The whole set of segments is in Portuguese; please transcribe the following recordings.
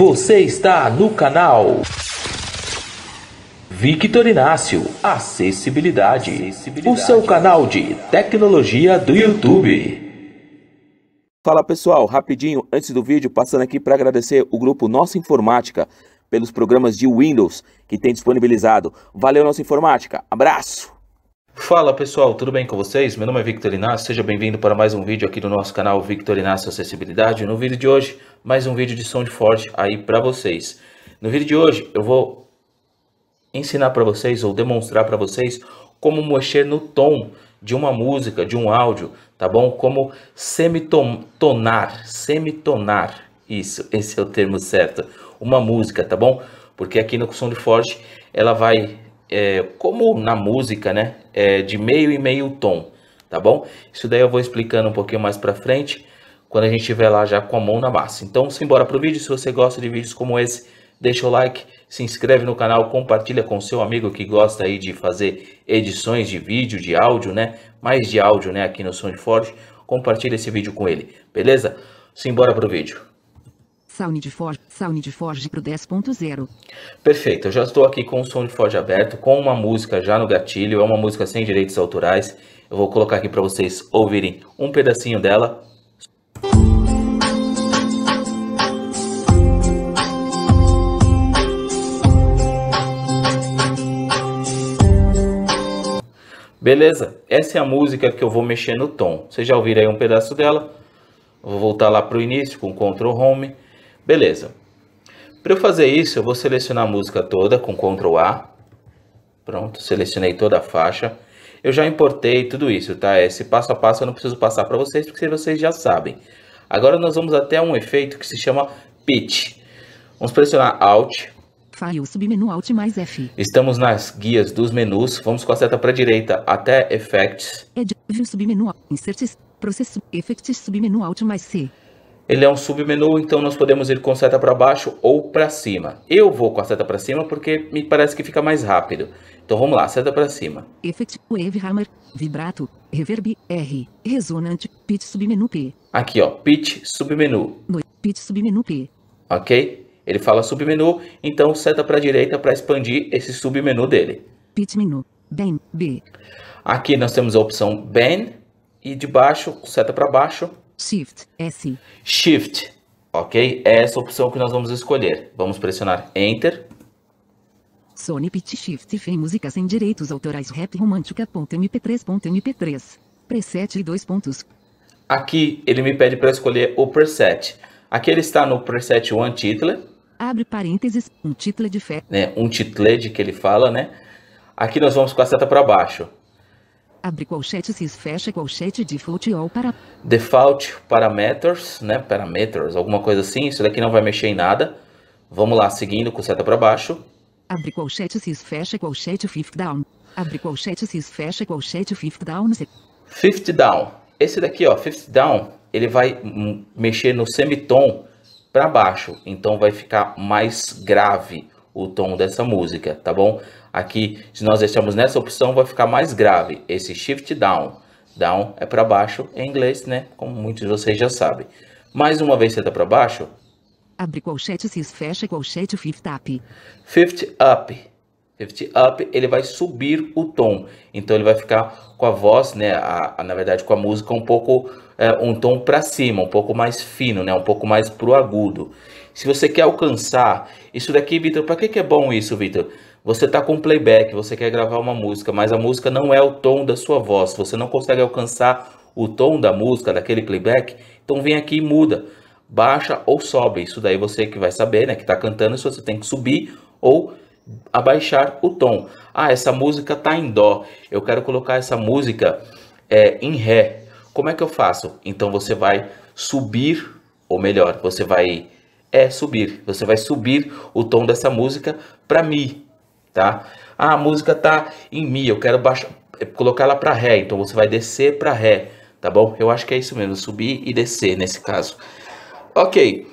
Você está no canal Victor Inácio Acessibilidade, Acessibilidade, o seu canal de tecnologia do YouTube. Fala pessoal, rapidinho antes do vídeo, passando aqui para agradecer o grupo Nossa Informática pelos programas de Windows que tem disponibilizado. Valeu Nossa Informática, abraço! Fala pessoal, tudo bem com vocês? Meu nome é Victor Inácio, seja bem-vindo para mais um vídeo aqui do nosso canal Victor Inácio Acessibilidade. No vídeo de hoje, mais um vídeo de som de forte aí para vocês. No vídeo de hoje, eu vou ensinar para vocês ou demonstrar para vocês como mexer no tom de uma música, de um áudio, tá bom? Como semitonar, semitonar, isso, esse é o termo certo, uma música, tá bom? Porque aqui no som de forte, ela vai é, como na música, né? É, de meio e meio tom, tá bom? Isso daí eu vou explicando um pouquinho mais pra frente, quando a gente estiver lá já com a mão na massa. Então, simbora pro vídeo. Se você gosta de vídeos como esse, deixa o like, se inscreve no canal, compartilha com seu amigo que gosta aí de fazer edições de vídeo, de áudio, né? Mais de áudio, né? Aqui no Som de Compartilha esse vídeo com ele, beleza? Simbora pro vídeo. SoundForge, SoundForge Pro 10.0. Perfeito, eu já estou aqui com o forge aberto, com uma música já no gatilho, é uma música sem direitos autorais. Eu vou colocar aqui para vocês ouvirem um pedacinho dela. Beleza? Essa é a música que eu vou mexer no tom. Vocês já ouviram aí um pedaço dela? Vou voltar lá para o início com Ctrl Home. Beleza. Para eu fazer isso, eu vou selecionar a música toda com Ctrl A. Pronto, selecionei toda a faixa. Eu já importei tudo isso, tá? É, esse passo a passo eu não preciso passar para vocês, porque vocês já sabem. Agora nós vamos até um efeito que se chama Pitch. Vamos pressionar Alt. File, submenu Alt mais F. Estamos nas guias dos menus. Vamos com a seta para a direita até Effects. Edit, view, submenu, Insert, Process, Effects, submenu Alt mais C. Ele é um submenu, então nós podemos ir com seta para baixo ou para cima. Eu vou com a seta para cima porque me parece que fica mais rápido. Então vamos lá, seta para cima. Effect, Wave Hammer, Vibrato, Reverb, R, Resonant, Pitch Submenu P. Aqui ó, Pitch Submenu. No, pitch Submenu P. Ok? Ele fala submenu, então seta para direita para expandir esse submenu dele. Pitch Menu, Ben, B. Aqui nós temos a opção Ben e de baixo, seta para baixo, Shift, é S. Shift, ok? É essa opção que nós vamos escolher. Vamos pressionar Enter. Sony Pitch Shift FM música sem direitos autorais rap romântica.mp3.mp3. Preset e dois pontos. Aqui ele me pede para escolher o preset. Aqui ele está no preset One Titler. Abre parênteses, um título de fé. Né? Um título de que ele fala, né? Aqui nós vamos com a seta para baixo. Abre colchete cis, fecha colchete default all para... Default parameters, né? Parameters, alguma coisa assim. Isso daqui não vai mexer em nada. Vamos lá, seguindo com seta para baixo. Abre colchete cis, fecha colchete fifth down. Abre colchete cis, fecha colchete fifth down. Fifth down. Esse daqui, ó, fifth down, ele vai mexer no semitom para baixo. Então vai ficar mais grave o tom dessa música, tá bom? Aqui, se nós deixarmos nessa opção, vai ficar mais grave, esse shift down. Down é para baixo em inglês, né? Como muitos de vocês já sabem. Mais uma vez seta para baixo. Abre colchete, se fecha colchete, fifth up. Fifth up. Fifty up, ele vai subir o tom. Então ele vai ficar com a voz, né, a, a na verdade com a música um pouco é, um tom para cima, um pouco mais fino, né, um pouco mais pro agudo. Se você quer alcançar isso daqui, Vitor, para que que é bom isso, Vitor? Você tá com playback, você quer gravar uma música, mas a música não é o tom da sua voz. Você não consegue alcançar o tom da música, daquele playback, então vem aqui e muda. Baixa ou sobe. Isso daí você que vai saber, né? Que tá cantando, se você tem que subir ou abaixar o tom. Ah, essa música tá em dó. Eu quero colocar essa música é, em ré. Como é que eu faço? Então você vai subir, ou melhor, você vai é subir. Você vai subir o tom dessa música para mi, tá? Ah, a música tá em mi. Eu quero baixar, é, colocar ela para ré. Então você vai descer para ré, tá bom? Eu acho que é isso mesmo, subir e descer nesse caso. Ok.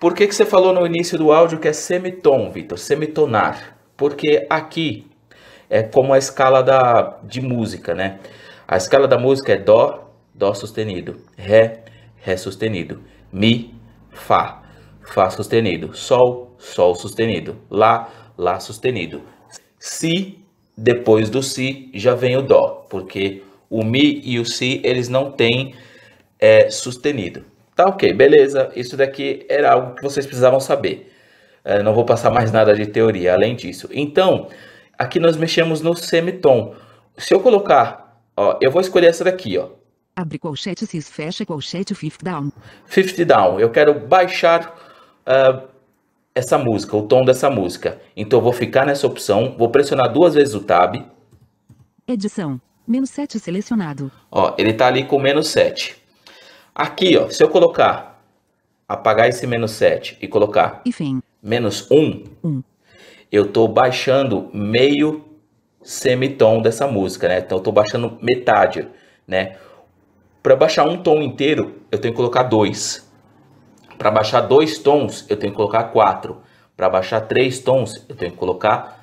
Por que, que você falou no início do áudio que é semitom, Vitor? Semitonar. Porque aqui é como a escala da, de música, né? A escala da música é Dó, Dó sustenido, Ré, Ré sustenido, Mi, Fá, Fá sustenido, Sol, Sol sustenido, Lá, Lá sustenido. Si, depois do Si já vem o Dó, porque o Mi e o Si eles não têm é, sustenido. Tá ok, beleza. Isso daqui era algo que vocês precisavam saber. É, não vou passar mais nada de teoria além disso. Então, aqui nós mexemos no semitom. Se eu colocar, ó, eu vou escolher essa daqui, ó. Abre colchete, cis, fecha colchete, fifth down. Fifth down. Eu quero baixar uh, essa música, o tom dessa música. Então eu vou ficar nessa opção, vou pressionar duas vezes o tab. Edição, menos 7 selecionado. Ó, ele tá ali com menos 7. Aqui, ó, se eu colocar, apagar esse menos 7 e colocar Enfim. menos 1, 1, eu estou baixando meio semitom dessa música, né? Então, eu estou baixando metade, né? Para baixar um tom inteiro, eu tenho que colocar 2. Para baixar dois tons, eu tenho que colocar 4. Para baixar três tons, eu tenho que colocar...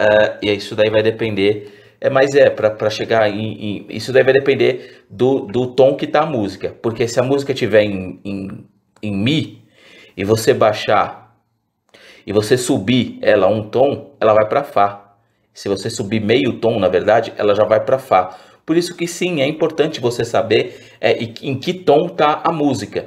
Uh, e isso daí vai depender é, mas é, para chegar em, em, Isso deve depender do, do tom que tá a música. Porque se a música tiver em, em, em Mi e você baixar e você subir ela um tom, ela vai para Fá. Se você subir meio tom, na verdade, ela já vai para Fá. Por isso que sim, é importante você saber é, em que tom tá a música.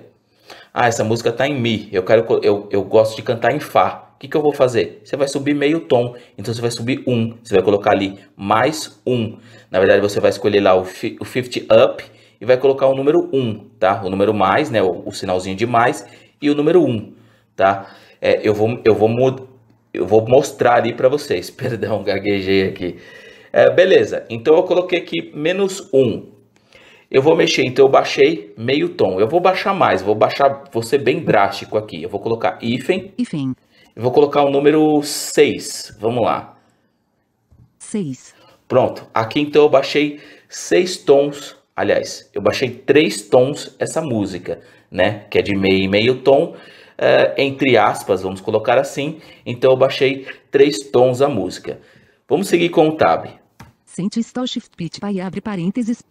Ah, essa música tá em Mi, eu, quero, eu, eu gosto de cantar em Fá que, que eu vou fazer? Você vai subir meio tom, então você vai subir um, você vai colocar ali mais Um. Na verdade, você vai escolher lá o, o 50 up e vai colocar o número 1, um, tá? O número mais, né? O, o, sinalzinho de mais e o número 1, um, tá? É, eu, vou, eu, vou, eu vou mostrar ali para vocês. Perdão, gaguejei aqui. É, beleza, então eu coloquei aqui menos 1. Um. Eu vou mexer, então eu baixei meio tom. Eu vou baixar mais, vou baixar, vou ser bem drástico aqui. Eu vou colocar hífen. Hífen. Eu vou colocar o número 6. Vamos lá. 6. Pronto. Aqui então eu baixei seis tons. Aliás, eu baixei três tons essa música, né? Que é de meio e meio tom. Uh, entre aspas, vamos colocar assim. Então eu baixei três tons a música. Vamos seguir com o tab. Sente Stall Shift Pitch e abre parênteses.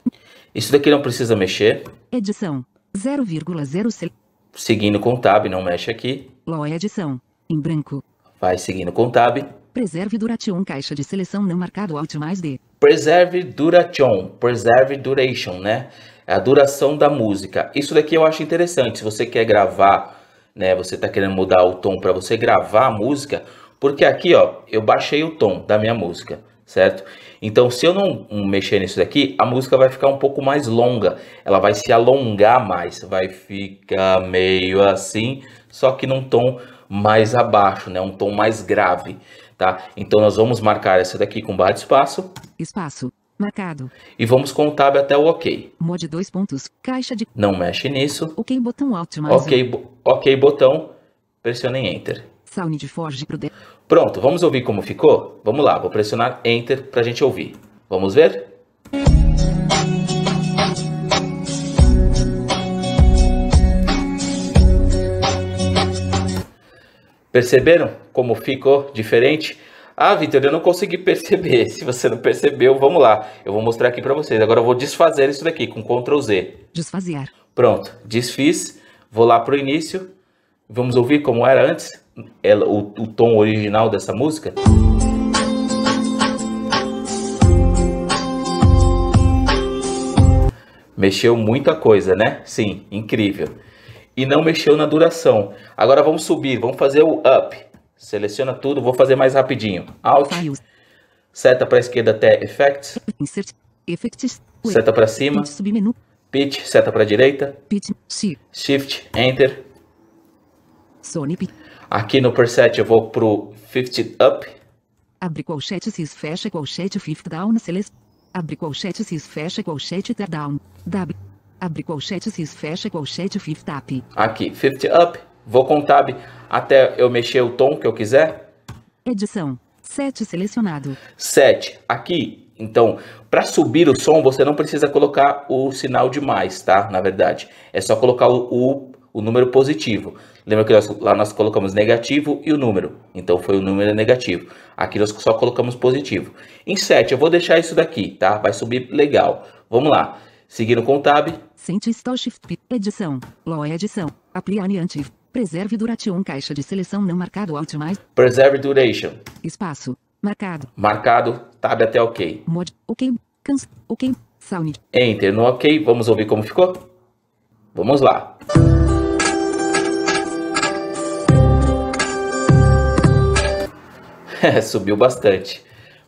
Isso daqui não precisa mexer. Edição 0,0 Seguindo com o tab, não mexe aqui. Ló edição em branco. Vai seguindo com o tab. Preserve Duration, caixa de seleção não marcado Alt mais D. Preserve Duration, Preserve Duration, né? É a duração da música. Isso daqui eu acho interessante. Se você quer gravar, né? Você tá querendo mudar o tom para você gravar a música, porque aqui, ó, eu baixei o tom da minha música certo? Então, se eu não mexer nisso daqui, a música vai ficar um pouco mais longa, ela vai se alongar mais, vai ficar meio assim, só que num tom mais abaixo, né? Um tom mais grave, tá? Então, nós vamos marcar essa daqui com barra de espaço. Espaço. Marcado. E vamos com o tab até o OK. Mod dois pontos. Caixa de. Não mexe nisso. OK botão alto mais. OK, um. OK botão. Pressione Enter. Sound Forge Pro de... Pronto, vamos ouvir como ficou? Vamos lá, vou pressionar Enter para a gente ouvir. Vamos ver? Perceberam como ficou diferente? Ah, Vitor, eu não consegui perceber. Se você não percebeu, vamos lá. Eu vou mostrar aqui para vocês. Agora eu vou desfazer isso daqui com Ctrl Z. Desfazer. Pronto, desfiz. Vou lá para o início. Vamos ouvir como era antes? ela, o, o tom original dessa música? Mexeu muita coisa, né? Sim, incrível. E não mexeu na duração. Agora vamos subir, vamos fazer o up. Seleciona tudo, vou fazer mais rapidinho. Alt. Seta para a esquerda até Effects. Effects. Seta para cima. Pitch, seta para a direita. Pitch. Shift. Enter. Sony. Aqui no preset eu vou pro 50 up. Abre colchete, cis, fecha colchete, fifth down, select. Abre colchete, cis, fecha colchete, tear down. W. Abre colchete, cis, fecha colchete, fifth up. Aqui, 50 up. Vou com tab até eu mexer o tom que eu quiser. Edição. 7 selecionado. 7. Aqui, então, para subir o som, você não precisa colocar o sinal de mais, tá? Na verdade, é só colocar o, o o número positivo. Lembra que nós, lá nós colocamos negativo e o número. Então, foi o número negativo. Aqui nós só colocamos positivo. Em 7, eu vou deixar isso daqui, tá? Vai subir legal. Vamos lá. Seguindo com o tab. Sente Store Shift Edição. Lo edição. Aplianiante. Preserve Duration. Caixa de seleção não marcado. Alt mais. Preserve Duration. Espaço. Marcado. Marcado. Tab até OK. Mod. OK. Cans. OK. Sound. Enter no OK. Vamos ouvir como ficou? Vamos lá. Subiu bastante,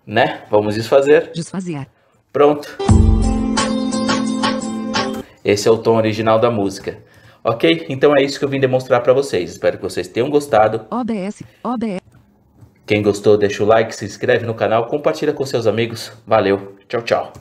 né? Vamos desfazer. Desfazer. Pronto. Esse é o tom original da música. Ok? Então é isso que eu vim demonstrar para vocês. Espero que vocês tenham gostado. OBS, OBS. Quem gostou, deixa o like, se inscreve no canal, compartilha com seus amigos. Valeu, tchau, tchau.